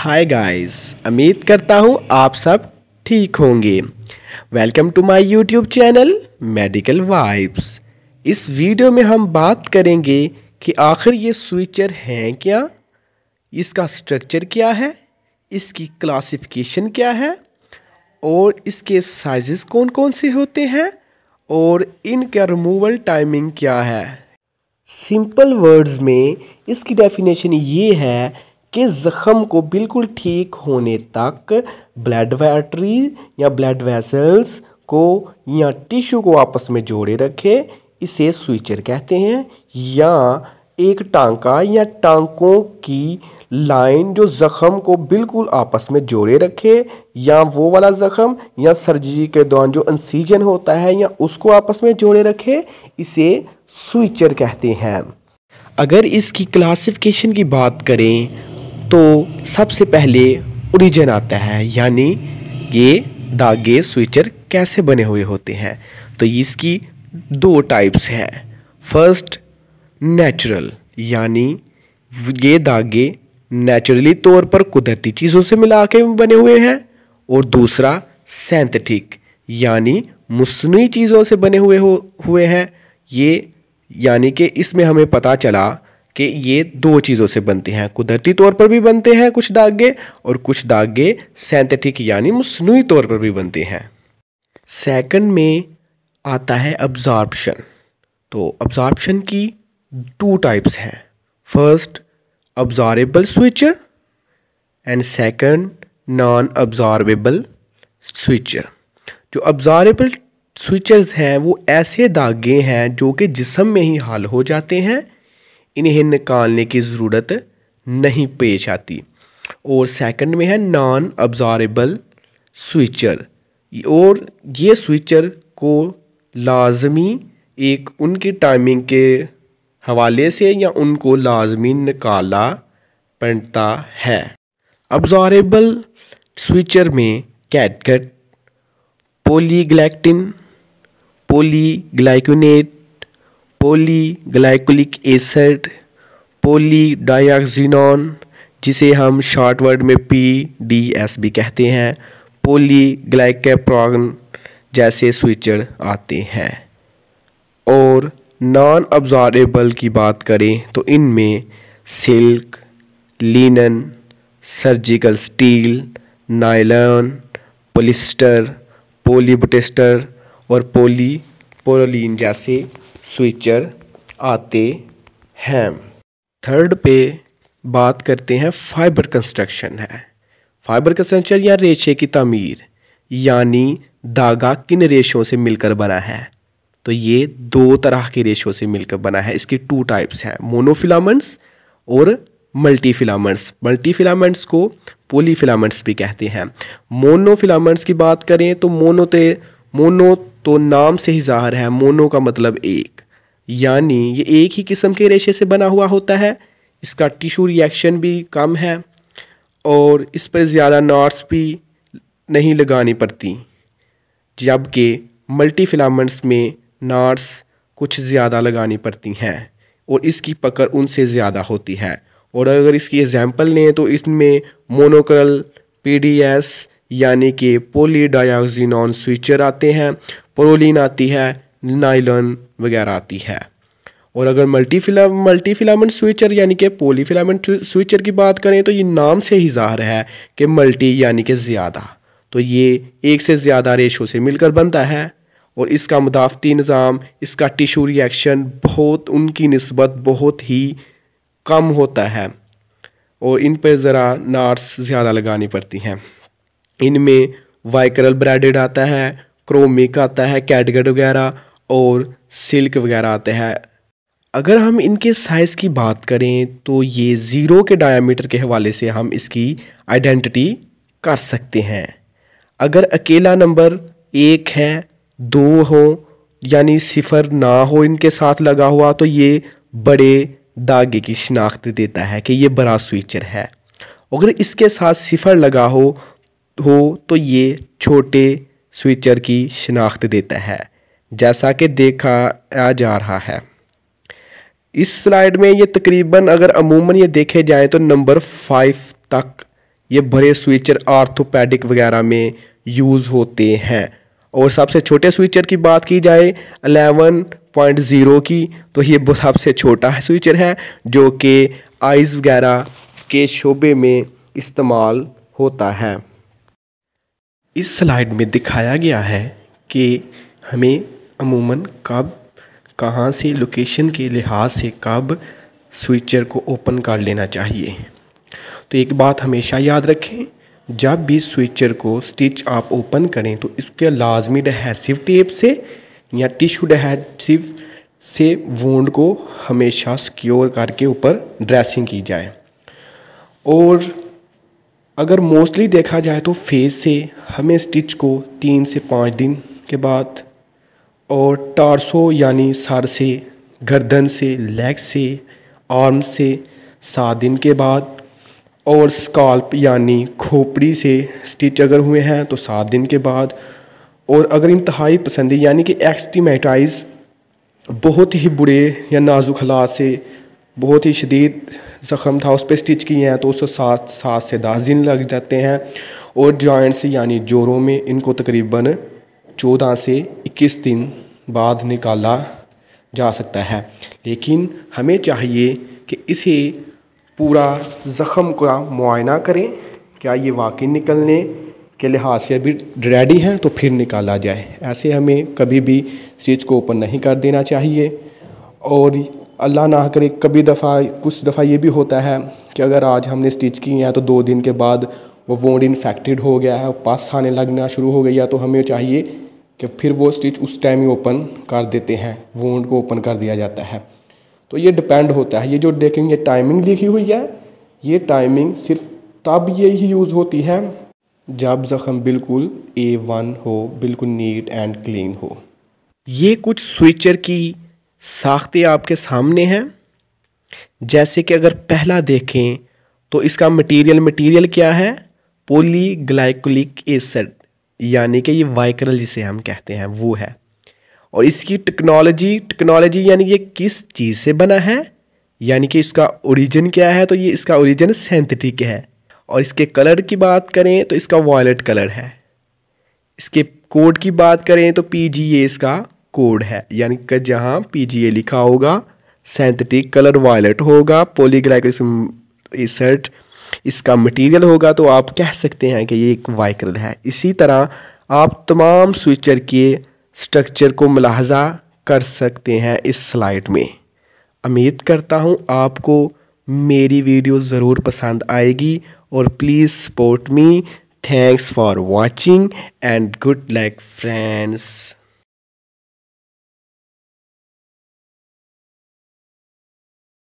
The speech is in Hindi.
हाय गाइस उम्मीद करता हूँ आप सब ठीक होंगे welcome to my YouTube channel medical vibes इस वीडियो में हम बात करेंगे कि आखिर ये स्विचर हैं क्या इसका स्ट्रक्चर क्या है इसकी क्लासिफिकेशन क्या है और इसके साइजेस कौन कौन से होते हैं और इनका रिमूवल टाइमिंग क्या है सिंपल वर्ड्स में इसकी डेफिनेशन ये है के जख्म को बिल्कुल ठीक होने तक ब्लड वैटरी या ब्लड वेसल्स को या टिश्यू को आपस में जोड़े रखे इसे स्विचर कहते हैं या एक टांका या टांकों की लाइन जो ज़ख़म को बिल्कुल आपस में जोड़े रखे या वो वाला ज़ख़म या सर्जरी के दौरान जो अनसीजन होता है या उसको आपस में जोड़े रखे इसे स्विचर कहते हैं अगर इसकी क्लासिफिकेशन की बात करें तो सबसे पहले ओरिजिन आता है यानी ये धागे स्विचर कैसे बने हुए होते हैं तो इसकी दो टाइप्स हैं फर्स्ट नेचुरल यानी ये धागे नेचुरली तौर पर कुदरती चीज़ों से मिला के बने हुए हैं और दूसरा सेंथेटिक यानी मसनू चीज़ों से बने हुए हो हुए हैं ये यानी कि इसमें हमें पता चला कि ये दो चीज़ों से बनते हैं कुदरती तौर पर भी बनते हैं कुछ दागे और कुछ दागे सेंथेटिक यानी मसनू तौर पर भी बनते हैं सेकंड में आता है अब्ज़ार्बशन तो अब्ज़ार्बशन की टू टाइप्स हैं first absorbable suture and second non absorbable suture जो अब्ज़ारेबल स्विचर्स हैं वो ऐसे दागे हैं जो कि जिसम में ही हल हो जाते हैं इन्हें निकालने की ज़रूरत नहीं पेश आती और सेकंड में है नॉन ऑब्जॉर्बल स्विचर और ये स्विचर को लाजमी एक उनकी टाइमिंग के हवाले से या उनको लाजमी निकाला पड़ता है ऑब्जॉर्बल स्विचर में कैटकट पोलीग्लैक्टिन पोलीग्लाइकोनेट पोलीग्लाइकोलिक एसिड पोलीडाइऑक्सिनॉन जिसे हम शॉर्ट वर्ड में पी डी एस भी कहते हैं पोलीग्लाइकेप्रॉन जैसे स्विचर आते हैं और नॉन ऑब्जॉर्बेबल की बात करें तो इनमें silk linen surgical steel nylon polyester polybutester और पोली पोरोलिन जैसे स्विचर आते हैं थर्ड पे बात करते हैं फाइबर कंस्ट्रक्शन है फाइबर कंस्ट्रक्शन या रेशे की तमीर यानी धागा किन रेशों से मिलकर बना है तो ये दो तरह के रेशों से मिलकर बना है इसकी टू टाइप्स हैं मोनोफिलामेंट्स और मल्टीफिलामेंट्स मल्टीफिलामेंट्स को पोलीफिलामेंट्स भी कहते हैं मोनोफिलामेंट्स की बात करें तो मोनो तो मोनो तो नाम से ही जाहिर है मोनो का मतलब एक यानी ये एक ही किस्म के रेशे से बना हुआ होता है इसका टिशू रिएक्शन भी कम है और इस पर ज़्यादा नॉट्स भी नहीं लगानी पड़ती जबकि मल्टीफिलामेंट्स में नॉट्स कुछ ज़्यादा लगानी पड़ती हैं और इसकी पकड़ उनसे ज़्यादा होती है और अगर इसकी एग्ज़ैम्पल लें तो इसमें मोनोकरल पीडीएस यानी कि पोलीडायाक्सिनॉन स्विचर आते हैं प्रोलिन आती है नाइलन वगैरह आती है और अगर multi fila multi filament suture यानी कि पोली फिलामेंट स्विचर की बात करें तो ये नाम से ही ज़ाहिर है कि मल्टी यानी कि ज़्यादा तो ये एक से ज़्यादा रेशों से मिलकर बनता है और इसका मुदाफ़ती निज़ाम इसका टिशू रिएक्शन बहुत उनकी नस्बत बहुत ही कम होता है और इन पर ज़रा नार्स ज़्यादा लगानी पड़ती हैं इनमें वाइकरल ब्रेडेड आता है क्रोमिक आता है कैटगट वगैरह और सिल्क वगैरह आते हैं अगर हम इनके साइज़ की बात करें तो ये ज़ीरो के डायमीटर के हवाले से हम इसकी आइडेंटिटी कर सकते हैं अगर अकेला नंबर एक है दो हो यानी सिफर ना हो इनके साथ लगा हुआ तो ये बड़े दागे की शिनाख्त देता है कि ये बड़ा स्विचर है अगर इसके साथ सिफर लगा हो हो तो ये छोटे स्विचर की शिनाख्त देता है जैसा कि देखा जा रहा है इस स्लाइड में ये तकरीबन अगर अमूमन ये देखे जाए तो नंबर फाइव तक ये भरे स्विचर आर्थोपैडिक वगैरह में यूज़ होते हैं और सबसे छोटे स्विचर की बात की जाए अलेवन पॉइंट ज़ीरो की तो ये सबसे छोटा स्विचर है जो कि आइज़ वगैरह के शोबे में इस्तेमाल होता है इस स्लाइड में दिखाया गया है कि हमें अमूमन कब कहाँ से लोकेशन के लिहाज से कब स्विचर को ओपन कर लेना चाहिए तो एक बात हमेशा याद रखें जब भी स्विचर को स्टिच आप ओपन करें तो इसके लाजमी डहेसिव टेप से या टिशू डहेसिव से वोंड को हमेशा सिक्योर करके ऊपर ड्रेसिंग की जाए और अगर मोस्टली देखा जाए तो फेस से हमें स्टिच को तीन से पाँच दिन के बाद और टारसो यानी सर से गर्दन से लेग से आर्म से सात दिन के बाद और स्काल्प यानी खोपड़ी से स्टिच अगर हुए हैं तो सात दिन के बाद और अगर इंतहाई पसंदी यानी कि एक्सटीमेटाइज बहुत ही बुरे या नाजुक हालात से बहुत ही शदीद ज़ख़म था उस पर स्टिच किए हैं तो उससे सात सात से दस दिन लग जाते हैं और जॉइंट्स यानी जोड़ों में इनको तकरीबन चौदह से इक्कीस दिन बाद निकाला जा सकता है लेकिन हमें चाहिए कि इसे पूरा ज़ख़म का मुआयना करें क्या ये वाकई निकलने के लिहाज से अभी रेडी हैं तो फिर निकाला जाए ऐसे हमें कभी भी स्टिच को ओपन नहीं कर देना चाहिए और अल्लाह ना करे कभी दफ़ा कुछ दफ़ा ये भी होता है कि अगर आज हमने स्टिच की है तो दो दिन के बाद वो वोड इन्फेक्टेड हो गया है पास आने लगना शुरू हो गया तो हमें चाहिए कि फिर वो स्टिच उस टाइम ही ओपन कर देते हैं वोंड को ओपन कर दिया जाता है तो ये डिपेंड होता है ये जो देखेंगे टाइमिंग लिखी हुई है ये टाइमिंग सिर्फ तब ये ही यूज़ होती है जब जख्म बिल्कुल ए वन हो बिल्कुल नीट एंड क्लीन हो ये कुछ स्विचर की साख्ते आपके सामने हैं जैसे कि अगर पहला देखें तो इसका मटेरियल मटेरियल क्या है ग्लाइकोलिक एसिड यानी कि ये वाइकरल जिसे हम कहते हैं वो है और इसकी टेक्नोलॉजी टेक्नोलॉजी यानी ये किस चीज़ से बना है यानी कि इसका ओरिजिन क्या है तो ये इसका ओरिजिन सेंथेटिक है और इसके कलर की बात करें तो इसका वॉयलेट कलर है इसके कोड की बात करें तो पी जी ए इसका कोड है यानी कि जहाँ पी जी ए लिखा होगा सेंथेटिक कलर वॉयलेट होगा पोलीग्लाइकोसम इसर्ट इसका मटेरियल होगा तो आप कह सकते हैं कि ये एक वाइकल है इसी तरह आप तमाम स्विचर के स्ट्रक्चर को मुलाहजा कर सकते हैं इस स्लाइड में उम्मीद करता हूँ आपको मेरी वीडियो ज़रूर पसंद आएगी और please support me thanks for watching and good luck friends